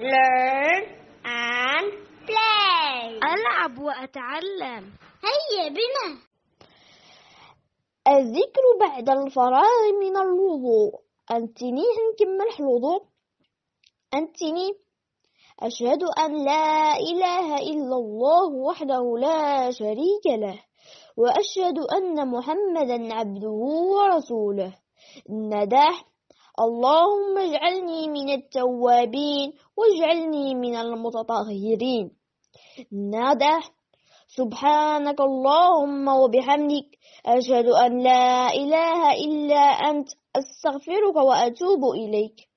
learn and play ألعب وأتعلم هيا بنا الذكر بعد الفراغ من الوضوء أنتني هنكمل الوضوء أنتني أشهد أن لا إله إلا الله وحده لا شريك له وأشهد أن محمدا عبده ورسوله نداح اللهم اجعلني من التوابين واجعلني من المتطهرين نادى سبحانك اللهم وبحمدك أشهد أن لا إله إلا أنت أستغفرك وأتوب إليك